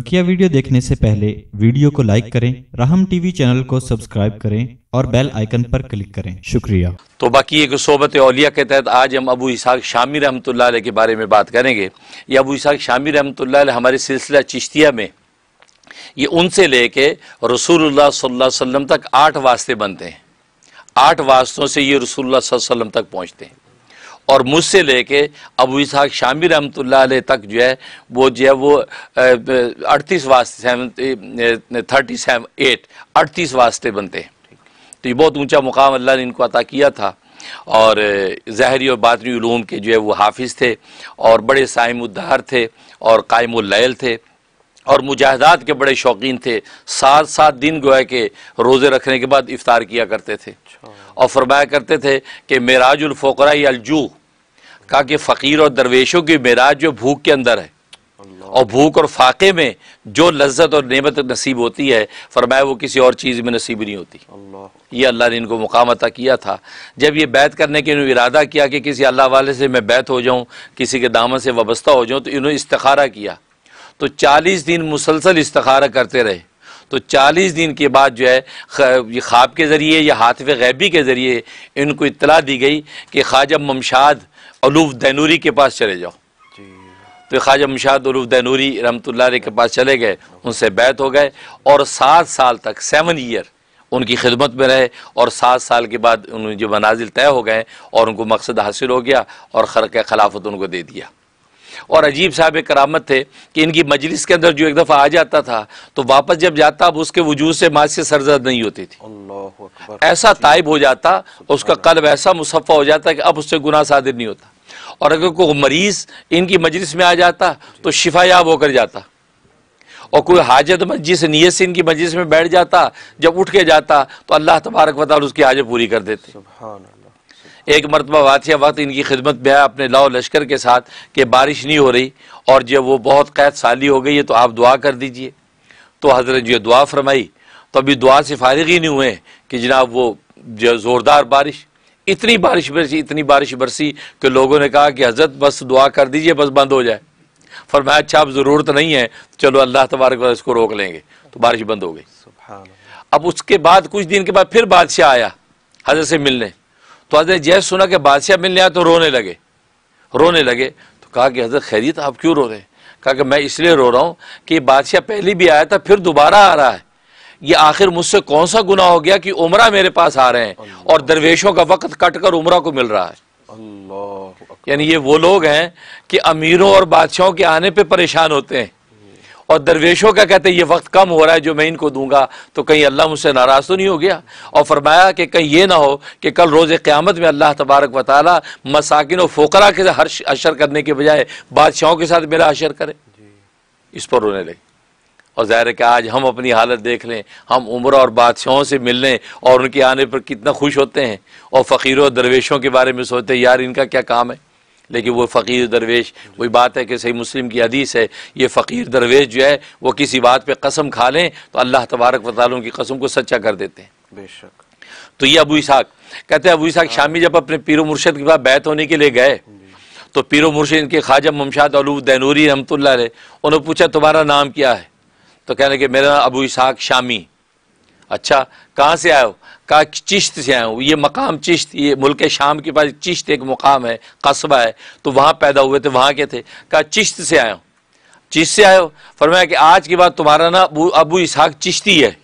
बकिया वीडियो देखने से पहले वीडियो को लाइक करें राहम टीवी चैनल को सब्सक्राइब करें और बेल आइकन पर क्लिक करें शुक्रिया तो बाकी एक सोबत अलिया के तहत आज हम अबू इसाक शामी रहमत के बारे में बात करेंगे ये अबू इसाक शामी रहमत हमारे सिलसिला चिश्तिया में ये उनसे लेके रसूलुल्लाह सल्लल्लाहु अलैहि वसल्लम तक आठ वास्ते बनते हैं आठ वास्तों से ये रसूलुल्लाह सल्लल्लाहु अलैहि वसल्लम तक पहुँचते हैं और मुझसे लेके अबू इसहाक शामी रहमत तक जो है वो जो है वो अड़तीस वास्ते थर्टी सेवन एट अड़तीस वास्ते बनते हैं तो ये बहुत ऊंचा मुकाम अल्लाह ने इनको अता किया था और ज़हरी और बातरी ूम के जो है वो हाफिज़ थे और बड़े साइमुद्दार थे और कायमुल्लैल थे और मुजाहदात के बड़े शौकीन थे सात सात दिन गोए के रोज़े रखने के बाद इफ़ार किया करते थे अच्छा। और फरमाया करते थे कि मेराजुलफ़रा अलजू कहा कि फ़कीर और दरवेशों की मेराज जो भूख के अंदर है और भूख और फाके में जो लज्जत और नेमत नसीब होती है फरमाया वो किसी और चीज़ में नसीब नहीं होती ये अल्लाह ने इनको मुकाम अता किया था जब ये बैत करने के इन्होंने इरादा किया कि किसी अल्लाह वाले से मैं बैत हो जाऊँ किसी के दामन से वाबस्ता हो जाऊँ तो इन्होंने इस्तारा किया तो चालीस दिन मुसलसल इस्तारा करते रहे तो चालीस दिन के बाद जो है ये ख्वाब के ज़रिए या हाथ गैबी के ज़रिए इनको इतला दी गई कि ख्वाजा ममशाद अलूफ दैनूरी के पास चले जाओ तो ख्वाजा मुशाद उलूफ दैनूरी रमतुल्ला के पास चले गए उनसे बैत हो गए और सात साल तक सेवन ईयर उनकी खिदमत में रहे और सात साल के बाद उन जो मनाजिल तय हो गए और उनको मकसद हासिल हो गया और खरक खिलाफत उनको दे दिया और अजीब साहब एक करामत थे कि इनकी मजलिस के अंदर जो एक दफ़ा आ जाता था तो वापस जब जाता अब उसके वजूद से से सरजद नहीं होती थी ऐसा ताइब हो जाता उसका कल्ब ऐसा मुसफ़ा हो जाता कि अब उससे गुना सादिर नहीं होता और अगर कोई मरीज इनकी मजलिस में आ जाता तो शिफा याब होकर जाता और कोई हाजत जिस नीयत से इनकी मजलिस में बैठ जाता जब उठ के जाता तो अल्लाह तबारक वाल उसकी हाजत पूरी कर देते एक मरतबा वातिया वक्त इनकी खिदमत में आया अपने लाओ लश्कर के साथ कि बारिश नहीं हो रही और जब वो बहुत कैद साली हो गई है तो आप दुआ कर दीजिए तो हजरत जो दुआ फरमाई तो अभी दुआ से फारिग ही नहीं हुए कि जनाब वो जो ज़ोरदार बारिश इतनी बारिश बरसी इतनी बारिश बरसी कि लोगों ने कहा कि हजरत बस दुआ कर दीजिए बस बंद हो जाए फरमाया अच्छा अब ज़रूरत नहीं है चलो अल्लाह तबारक इसको रोक लेंगे तो बारिश बंद हो गई अब उसके बाद कुछ दिन के बाद फिर बादशाह आया हजरत से मिलने तो हजरत जैसे सुना कि बादशाह मिलने आया तो रोने लगे रोने लगे तो कहा कि हजरत खैरियत आप क्यों रो रहे हैं कहा कि मैं इसलिए रो रहा हूं कि बादशाह पहले भी आया था फिर दोबारा आ रहा है ये आखिर मुझसे कौन सा गुना हो गया कि उमरा मेरे पास आ रहे हैं और दरवेशों का वक्त कट कर उमरा को मिल रहा है यानी ये वो लोग हैं कि अमीरों और बादशाहों के आने पे परेशान होते हैं और दरवेशों का कहते हैं ये वक्त कम हो रहा है जो मैं इनको दूंगा तो कहीं अल्लाह मुझसे नाराज़ तो नहीं हो गया और फरमाया कि कहीं ये ना हो कि कल रोज़ क़्यामत में अल्लाह तबारक वाली मसाकिन फ़ोकरा के हर अशर करने के बजाय बादशाहों के साथ मेरा अशर करे इस पर रोने लगे और ज़ाहिर है कि आज हम अपनी हालत देख लें हम उम्र और बादशाहों से मिल लें और उनके आने पर कितना खुश होते हैं और फ़कीरों और दरवेशों के बारे में सोचते हैं यार इनका क्या काम है लेकिन वो फ़कीर दरवेश वही बात है कि सही मुस्लिम की हदीस है ये फ़कीर दरवेश जो है वो किसी बात पर कसम खा लें तो अल्लाह तबारक वालों की कसम को सच्चा कर देते हैं बेशक तो ये अबू इसाक कहते हैं अबू इसाक हाँ। शामी जब अपने पीर मुर्शद के पास बैत होने के लिए गए तो पीर मुर्शद इनके ख्वाजा ममशाद अलू दैनूरी रमतल्ला उन्होंने पूछा तुम्हारा नाम क्या है तो कहने के मेरा अबू इसहाक शामी अच्छा कहाँ से आए हो कहा चिश्त से आयो ये मकाम चिश्त ये मुल्क शाम के पास चिश्त एक मुकाम है कस्बा है तो वहाँ पैदा हुए थे वहाँ के थे कहा चिश्त से आयो चिश्त से आए हो फरमाया कि आज के बाद तुम्हारा ना अबू इसहाक चिश्ती है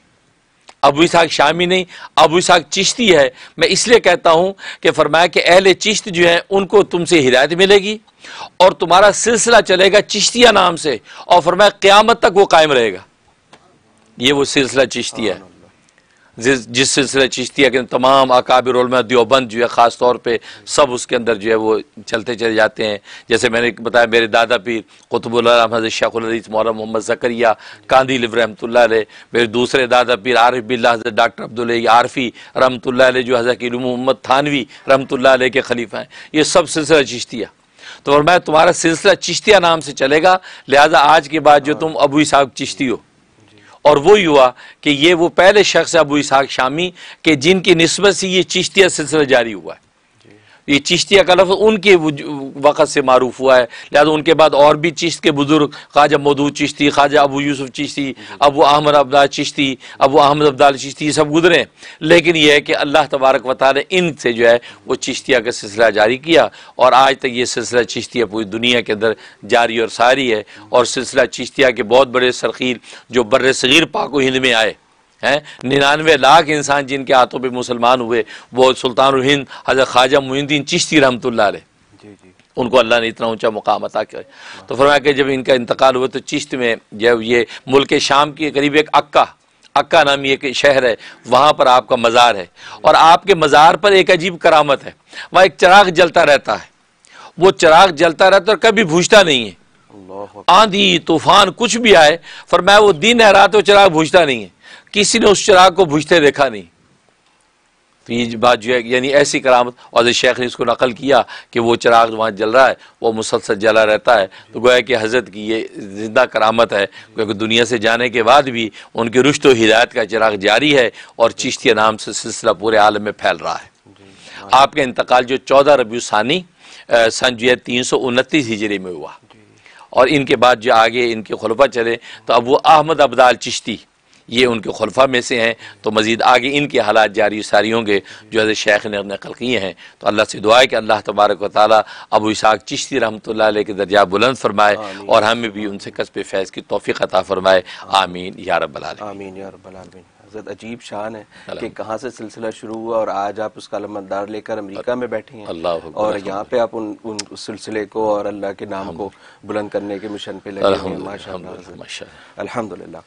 अब इसहाक शामी नहीं अबू इसहाक चिश्ती है मैं इसलिए कहता हूं कि फरमाया कि अहल चिश्त जो है उनको तुमसे हिदायत मिलेगी और तुम्हारा सिलसिला चलेगा चिश्तिया नाम से और फरमाया क़्यामत तक वो कायम रहेगा ये वो सिलसिला चिश्तिया है जिस सिलसिला चिश्तिया के तमाम अकाबिर दियोबंद जो है ख़ास तौर पर सब उसके अंदर जो है वो चलते चले जाते हैं जैसे मैंने बताया मेरे दादा पीर कुतुबुल अहमद शेखुलरीस मौलाना मोहम्मद जकरिया कांदी लिव रहमतुल्ला मेरे दूसरे दादा पीर आरिफ बिल्ला हज़रत डॉक्टर अब्दुल आरफी रहमतुल्ला जो हज़रत मोहम्मद थानवी रहमतुल्ला के खलीफा हैं ये सब सिलसिला चिश्तिया तो और मैं तुम्हारा सिलसिला चिश्तिया नाम से चलेगा लिहाजा आज के बाद जो तुम अबू साहब चिश्ती हो और वो युवा कि ये वो पहले शख्स अबू इसहाक शामी के जिनकी नस्बत से ये चिश्तिया सिलसिला जारी हुआ है ये चिश्तिया का लफ्ज़ उनके वक़्त से मरूफ हुआ है लिहाजा उनके बाद और भी चिश्त के बुज़ुर्ग ख्वाजा मधू चिश्ती ख्वाजा अबू यूसुफ चिश्ती अबू अहमद अब्दाल चिश्ती अबू अहमद अब्दाल चिश्ती सब गुजरे लेकिन यह है कि अल्लाह तबारक वाली ने इन से जो है वो चिश्तिया का सिलसिला जारी किया और आज तक ये सिलसिला चिश्तिया पूरी दुनिया के अंदर जारी और सारी है और सिलसिला चिश्तिया के बहुत बड़े सरखीर जो बर सगीर पाको हिंद में आए हैं निन्यानवे लाख इंसान जिनके हाथों पर मुसलमान हुए वो सुल्तान हिंद हजरत ख्वाजा मुहिद्दीन चिश्ती रहमतुल्लाह उनको अल्लाह ने इतना ऊंचा मुकाम अता किया तो फरमाया कि जब इनका इंतकाल हुआ तो चिश्त में जब ये मुल्क शाम के करीब एक अक्का अक्का नाम एक शहर है वहाँ पर आपका मज़ार है और आपके मज़ार पर एक अजीब करामत है वहाँ एक चराग जलता रहता है वो चराग जलता रहता है और कभी भूजता नहीं है आंधी तूफान कुछ भी आए फरमाया वो दिन है रात वो चराग भूजता नहीं है किसी ने उस चिराग को बुझते देखा नहीं तो ये बात जो है यानी ऐसी करामत और शेख ने इसको नकल किया कि वो चिराग वहाँ जल रहा है वो मुसलसल जला रहता है तो गोया कि हज़रत की ये ज़िंदा करामत है क्योंकि दुनिया से जाने के बाद भी उनके रुश्त व हिदायत का चिराग जारी है और चिश्ती नाम से सिलसिला पूरे आलम में फैल रहा है आपका इंतकाल जो चौदह रबी सानी सन जो है तीन सौ उनतीस हिजरी में हुआ और इनके बाद जो आगे इनके खलफा चले तो अब वो अहमद अब्दाल चिश्ती ये उनके खलफा में से हैं तो मज़ीद आगे इनके हालात जारी सारी होंगे जो हज़रत शेख ने नकल किए हैं तो अल्लाह से दुआ है कि अल्लाह तबारक वाली अबू इसाक चिश्ती रहमत के दरिया बुलंद फरमाए और हमें भी उनसे कसब फैज़ की तोफ़ी अता फरमाए आमीन या रबाल आमीन या रबाल अजीब शान है कि कहाँ से सिलसिला शुरू हुआ और आज आप उसका अलमदार लेकर अमेरिका में बैठे हैं अल्लाह और यहाँ पे आप उन, उन उस सिलसिले को और अल्लाह के नाम को बुलंद करने के मिशन पे लगे हैं माशा अल्हम्दुलिल्लाह